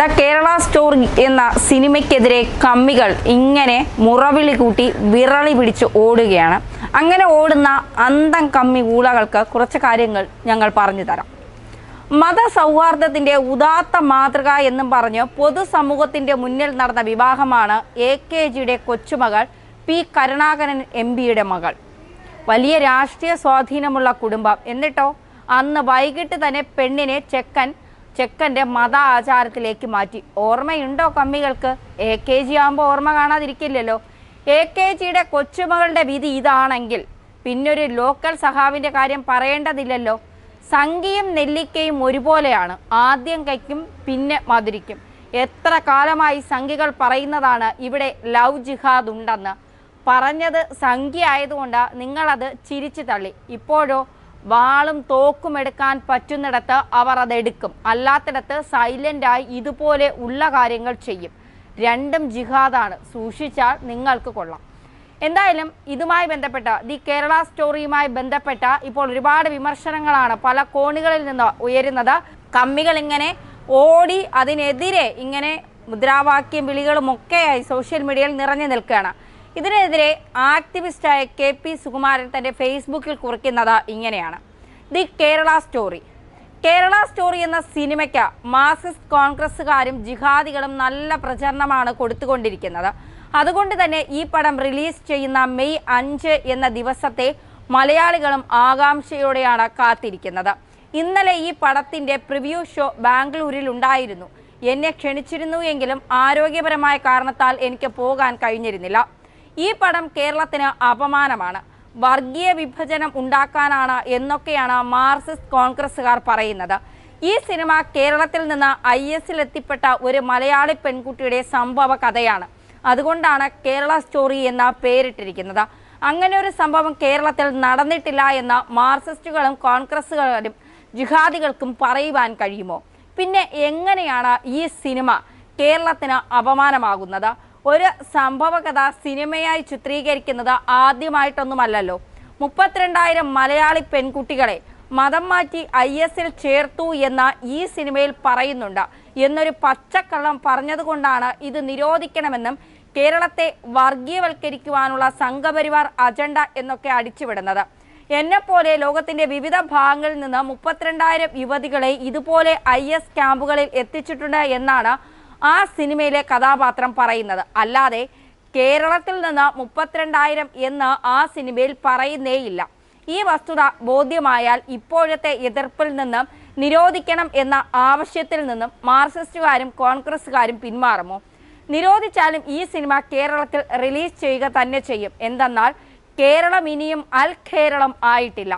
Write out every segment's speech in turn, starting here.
the Kerala story എന്ന സിനിമയ്ക്കെതിരെ കമ്മികൾ ഇങ്ങനെ മുറവിളി കൂട്ടി വിറളി പിടിച്ച് ഓടുകയാണ് അങ്ങനെ ഓടുന്ന അന്തം കമ്മി ഊളകൾക്ക് കുറച്ച് കാര്യങ്ങൾ ഞങ്ങൾ പറഞ്ഞു തരാം സൗഹാർദ്ദത്തിൻ്റെ ഉദാത്ത മാതൃക എന്നും പറഞ്ഞ് പൊതുസമൂഹത്തിൻ്റെ മുന്നിൽ നടന്ന വിവാഹമാണ് എ കെ ജിയുടെ കൊച്ചുമകൾ പി കരുണാകരൻ എം പിയുടെ മകൾ വലിയ രാഷ്ട്രീയ സ്വാധീനമുള്ള കുടുംബം എന്നിട്ടോ അന്ന് വൈകിട്ട് തന്നെ പെണ്ണിനെ ചെക്കൻ ചെക്കൻ്റെ മത ആചാരത്തിലേക്ക് മാറ്റി ഓർമ്മയുണ്ടോ കമ്മികൾക്ക് എ കെ ജി ആകുമ്പോൾ ഓർമ്മ കാണാതിരിക്കില്ലല്ലോ എ കെ ജിയുടെ കൊച്ചുമകളുടെ വിധി ഇതാണെങ്കിൽ പിന്നൊരു ലോക്കൽ സഹാവിൻ്റെ കാര്യം പറയേണ്ടതില്ലല്ലോ സംഖ്യയും നെല്ലിക്കയും ഒരുപോലെയാണ് ആദ്യം കയ്ക്കും പിന്നെ മധുരിക്കും എത്ര കാലമായി സംഖ്യകൾ പറയുന്നതാണ് ഇവിടെ ലവ് ജിഹാദ് ഉണ്ടെന്ന് പറഞ്ഞത് സംഖ്യ ആയതുകൊണ്ടാണ് നിങ്ങളത് ചിരിച്ചു തള്ളി ഇപ്പോഴോ വാളും തോക്കും എടുക്കാൻ പറ്റുന്നിടത്ത് അവർ അതെടുക്കും അല്ലാത്തിടത്ത് സൈലൻ്റായി ഇതുപോലെ ഉള്ള കാര്യങ്ങൾ ചെയ്യും രണ്ടും ജിഹാദാണ് സൂക്ഷിച്ചാൽ നിങ്ങൾക്ക് കൊള്ളാം എന്തായാലും ഇതുമായി ബന്ധപ്പെട്ട ദി കേരള സ്റ്റോറിയുമായി ബന്ധപ്പെട്ട ഇപ്പോൾ ഒരുപാട് വിമർശനങ്ങളാണ് പല കോണുകളിൽ നിന്ന് ഉയരുന്നത് കമ്മികൾ ഇങ്ങനെ ഓടി അതിനെതിരെ ഇങ്ങനെ മുദ്രാവാക്യം വിളികളുമൊക്കെയായി സോഷ്യൽ മീഡിയയിൽ നിറഞ്ഞു നിൽക്കുകയാണ് ഇതിനെതിരെ ആക്ടിവിസ്റ്റായ കെ പി സുകുമാരൻ തൻ്റെ ഫേസ്ബുക്കിൽ കുറിക്കുന്നത് ഇങ്ങനെയാണ് the Kerala story Kerala story എന്ന സിനിമയ്ക്ക് മാർക്സിസ്റ്റ് കോൺഗ്രസ്സുകാരും ജിഹാദികളും നല്ല പ്രചരണമാണ് കൊടുത്തുകൊണ്ടിരിക്കുന്നത് അതുകൊണ്ട് തന്നെ ഈ പടം റിലീസ് ചെയ്യുന്ന മെയ് അഞ്ച് എന്ന ദിവസത്തെ മലയാളികളും ആകാംക്ഷയോടെയാണ് കാത്തിരിക്കുന്നത് ഇന്നലെ ഈ പടത്തിൻ്റെ പ്രിവ്യൂ ഷോ ബാംഗ്ലൂരിൽ ഉണ്ടായിരുന്നു എന്നെ ക്ഷണിച്ചിരുന്നു എങ്കിലും ആരോഗ്യപരമായ കാരണത്താൽ എനിക്ക് പോകാൻ കഴിഞ്ഞിരുന്നില്ല ഈ പടം കേരളത്തിന് അപമാനമാണ് വർഗീയ വിഭജനം ഉണ്ടാക്കാനാണ് എന്നൊക്കെയാണ് മാർക്സിസ്റ്റ് കോൺഗ്രസ്സുകാർ പറയുന്നത് ഈ സിനിമ കേരളത്തിൽ നിന്ന് ഐ എത്തിപ്പെട്ട ഒരു മലയാളി പെൺകുട്ടിയുടെ സംഭവ കഥയാണ് അതുകൊണ്ടാണ് കേരള സ്റ്റോറി എന്ന പേരിട്ടിരിക്കുന്നത് അങ്ങനെ ഒരു സംഭവം കേരളത്തിൽ നടന്നിട്ടില്ല എന്ന് മാർക്സിസ്റ്റുകളും കോൺഗ്രസ്സുകാരും ജിഹാദികൾക്കും പറയുവാൻ കഴിയുമോ പിന്നെ എങ്ങനെയാണ് ഈ സിനിമ കേരളത്തിന് അപമാനമാകുന്നത് ഒരു സംഭവകഥ സിനിമയായി ചിത്രീകരിക്കുന്നത് ആദ്യമായിട്ടൊന്നുമല്ലല്ലോ മുപ്പത്തിരണ്ടായിരം മലയാളി പെൺകുട്ടികളെ മതം മാറ്റി ഐ എസിൽ ചേർത്തു എന്ന് ഈ സിനിമയിൽ പറയുന്നുണ്ട് എന്നൊരു പച്ചക്കള്ളം പറഞ്ഞതുകൊണ്ടാണ് ഇത് നിരോധിക്കണമെന്നും കേരളത്തെ വർഗീയവൽക്കരിക്കുവാനുള്ള സംഘപരിവാർ അജണ്ട എന്നൊക്കെ അടിച്ചുവിടുന്നത് എന്നെപ്പോലെ ലോകത്തിന്റെ വിവിധ ഭാഗങ്ങളിൽ നിന്ന് മുപ്പത്തിരണ്ടായിരം യുവതികളെ ഇതുപോലെ ഐ എസ് ക്യാമ്പുകളിൽ എത്തിച്ചിട്ടുണ്ട് എന്നാണ് ആ സിനിമയിലെ കഥാപാത്രം പറയുന്നത് അല്ലാതെ കേരളത്തിൽ നിന്ന് മുപ്പത്തിരണ്ടായിരം എന്ന് ആ സിനിമയിൽ പറയുന്നേയില്ല ഈ വസ്തുത ബോധ്യമായാൽ ഇപ്പോഴത്തെ എതിർപ്പിൽ നിന്നും നിരോധിക്കണം എന്ന ആവശ്യത്തിൽ നിന്നും മാർക്സിസ്റ്റുകാരും കോൺഗ്രസ്സുകാരും പിന്മാറുമോ നിരോധിച്ചാലും ഈ സിനിമ കേരളത്തിൽ റിലീസ് ചെയ്യുക തന്നെ ചെയ്യും എന്തെന്നാൽ കേരളം ഇനിയും അൽ കേരളം ആയിട്ടില്ല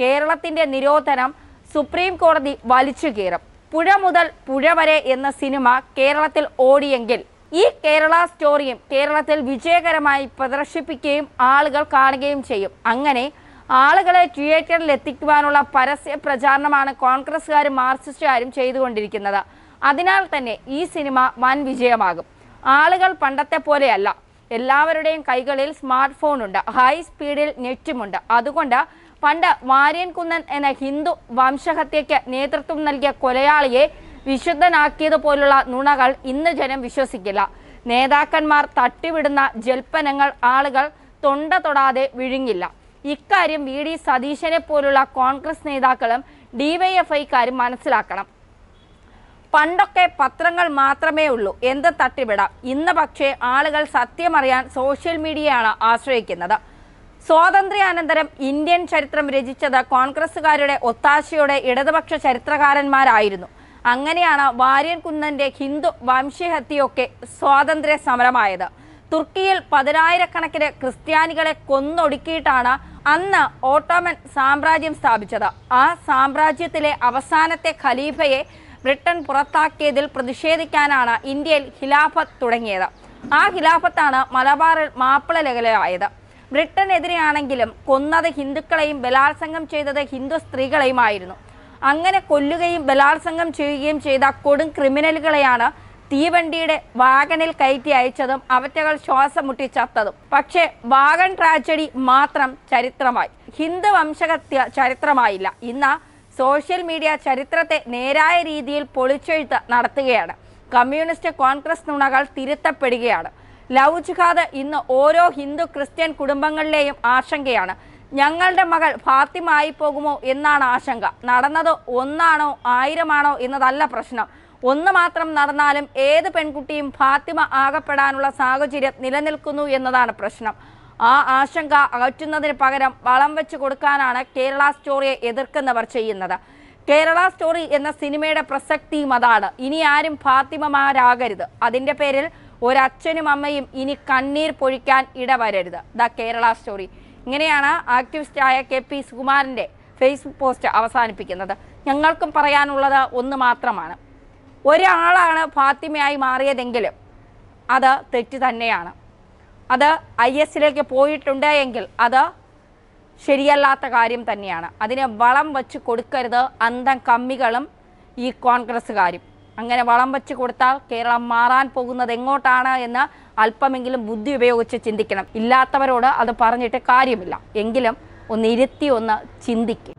കേരളത്തിൻ്റെ നിരോധനം സുപ്രീം കോടതി വലിച്ചു കീറും പുഴ മുതൽ പുഴ വരെ എന്ന സിനിമ കേരളത്തിൽ ഓടിയെങ്കിൽ ഈ കേരള സ്റ്റോറിയും കേരളത്തിൽ വിജയകരമായി പ്രദർശിപ്പിക്കുകയും ആളുകൾ കാണുകയും ചെയ്യും അങ്ങനെ ആളുകളെ തിയേറ്ററിൽ എത്തിക്കുവാനുള്ള പരസ്യ പ്രചാരണമാണ് കോൺഗ്രസ്സുകാരും മാർക്സിസ്റ്റുകാരും ചെയ്തുകൊണ്ടിരിക്കുന്നത് അതിനാൽ തന്നെ ഈ സിനിമ വൻ വിജയമാകും ആളുകൾ പണ്ടത്തെ പോലെയല്ല എല്ലാവരുടെയും കൈകളിൽ സ്മാർട്ട് ഫോണുണ്ട് ഉണ്ട് ഹൈ സ്പീഡിൽ നെറ്റുമുണ്ട് അതുകൊണ്ട് പണ്ട് കുന്നൻ എന്ന ഹിന്ദു വംശഹത്യയ്ക്ക് നേതൃത്വം നൽകിയ കൊലയാളിയെ വിശുദ്ധനാക്കിയതുപോലുള്ള നുണകൾ ഇന്ന് ജനം വിശ്വസിക്കില്ല നേതാക്കന്മാർ തട്ടിവിടുന്ന ജൽപ്പനങ്ങൾ ആളുകൾ തൊണ്ട തൊടാതെ വിഴുങ്ങില്ല ഇക്കാര്യം വി ഡി സതീശനെ പോലുള്ള കോൺഗ്രസ് നേതാക്കളും ഡിവൈഎഫ്ഐക്കാരും മനസ്സിലാക്കണം പണ്ടൊക്കെ പത്രങ്ങൾ മാത്രമേ ഉള്ളൂ എന്ത് തട്ടിവിടാം ഇന്ന് പക്ഷേ ആളുകൾ സത്യമറിയാൻ സോഷ്യൽ മീഡിയയാണ് ആശ്രയിക്കുന്നത് സ്വാതന്ത്ര്യാനന്തരം ഇന്ത്യൻ ചരിത്രം രചിച്ചത് കോൺഗ്രസുകാരുടെ ഒത്താശയുടെ ഇടതുപക്ഷ ചരിത്രകാരന്മാരായിരുന്നു അങ്ങനെയാണ് കുന്നന്റെ ഹിന്ദു വംശഹത്യയൊക്കെ സ്വാതന്ത്ര്യ സമരമായത് തുർക്കിയിൽ പതിനായിരക്കണക്കിന് ക്രിസ്ത്യാനികളെ കൊന്നൊടുക്കിയിട്ടാണ് അന്ന് ഓട്ടോമൻ സാമ്രാജ്യം സ്ഥാപിച്ചത് ആ സാമ്രാജ്യത്തിലെ അവസാനത്തെ ഖലീഫയെ ബ്രിട്ടൻ പുറത്താക്കിയതിൽ പ്രതിഷേധിക്കാനാണ് ഇന്ത്യയിൽ ഖിലാഫത്ത് തുടങ്ങിയത് ആ ഖിലാഫത്താണ് മലബാറിൽ മാപ്പിള ലകലായത് ബ്രിട്ടനെതിരെയാണെങ്കിലും കൊന്നത് ഹിന്ദുക്കളെയും ബലാത്സംഗം ചെയ്തത് ഹിന്ദു സ്ത്രീകളെയുമായിരുന്നു അങ്ങനെ കൊല്ലുകയും ബലാത്സംഗം ചെയ്യുകയും ചെയ്ത കൊടും ക്രിമിനലുകളെയാണ് തീവണ്ടിയുടെ വാഗണിൽ കയറ്റി അയച്ചതും അവറ്റകൾ ശ്വാസം മുട്ടി ചത്തതും പക്ഷേ വാഗൺ ട്രാജഡി മാത്രം ചരിത്രമായി ഹിന്ദു വംശകത്യ ചരിത്രമായില്ല ഇന്ന് സോഷ്യൽ മീഡിയ ചരിത്രത്തെ നേരായ രീതിയിൽ പൊളിച്ചെഴുത്ത് നടത്തുകയാണ് കമ്മ്യൂണിസ്റ്റ് കോൺഗ്രസ് നുണകൾ തിരുത്തപ്പെടുകയാണ് ലവ് ജിഹാദ് ഇന്ന് ഓരോ ഹിന്ദു ക്രിസ്ത്യൻ കുടുംബങ്ങളിലെയും ആശങ്കയാണ് ഞങ്ങളുടെ മകൾ ഫാത്തിമായി പോകുമോ എന്നാണ് ആശങ്ക നടന്നത് ഒന്നാണോ ആയിരമാണോ എന്നതല്ല പ്രശ്നം ഒന്ന് മാത്രം നടന്നാലും ഏത് പെൺകുട്ടിയും ഫാത്തിമ ആകപ്പെടാനുള്ള സാഹചര്യം നിലനിൽക്കുന്നു എന്നതാണ് പ്രശ്നം ആ ആശങ്ക അകറ്റുന്നതിന് പകരം വളം വെച്ച് കൊടുക്കാനാണ് കേരള സ്റ്റോറിയെ എതിർക്കുന്നവർ ചെയ്യുന്നത് കേരള സ്റ്റോറി എന്ന സിനിമയുടെ പ്രസക്തിയും അതാണ് ഇനി ആരും ഫാത്തിമമാരാകരുത് അതിൻ്റെ പേരിൽ ഒരച്ഛനും അമ്മയും ഇനി കണ്ണീർ പൊഴിക്കാൻ ഇടവരരുത് ദ കേരള സ്റ്റോറി ഇങ്ങനെയാണ് ആക്ടിവിസ്റ്റായ കെ പി സുകുമാരൻ്റെ ഫേസ്ബുക്ക് പോസ്റ്റ് അവസാനിപ്പിക്കുന്നത് ഞങ്ങൾക്കും പറയാനുള്ളത് ഒന്ന് മാത്രമാണ് ഒരാളാണ് ഫാത്തിമയായി മാറിയതെങ്കിലും അത് തെറ്റ് തന്നെയാണ് അത് ഐ എസിലേക്ക് പോയിട്ടുണ്ട് എങ്കിൽ അത് ശരിയല്ലാത്ത കാര്യം തന്നെയാണ് അതിനെ വളം വച്ച് കൊടുക്കരുത് അന്തം കമ്മികളും ഈ കോൺഗ്രസ്സുകാരും അങ്ങനെ വളം വെച്ച് കൊടുത്താൽ കേരളം മാറാൻ പോകുന്നത് എങ്ങോട്ടാണ് എന്ന് അല്പമെങ്കിലും ബുദ്ധി ഉപയോഗിച്ച് ചിന്തിക്കണം ഇല്ലാത്തവരോട് അത് പറഞ്ഞിട്ട് കാര്യമില്ല എങ്കിലും ഒന്ന് ഒന്ന് ചിന്തിക്കും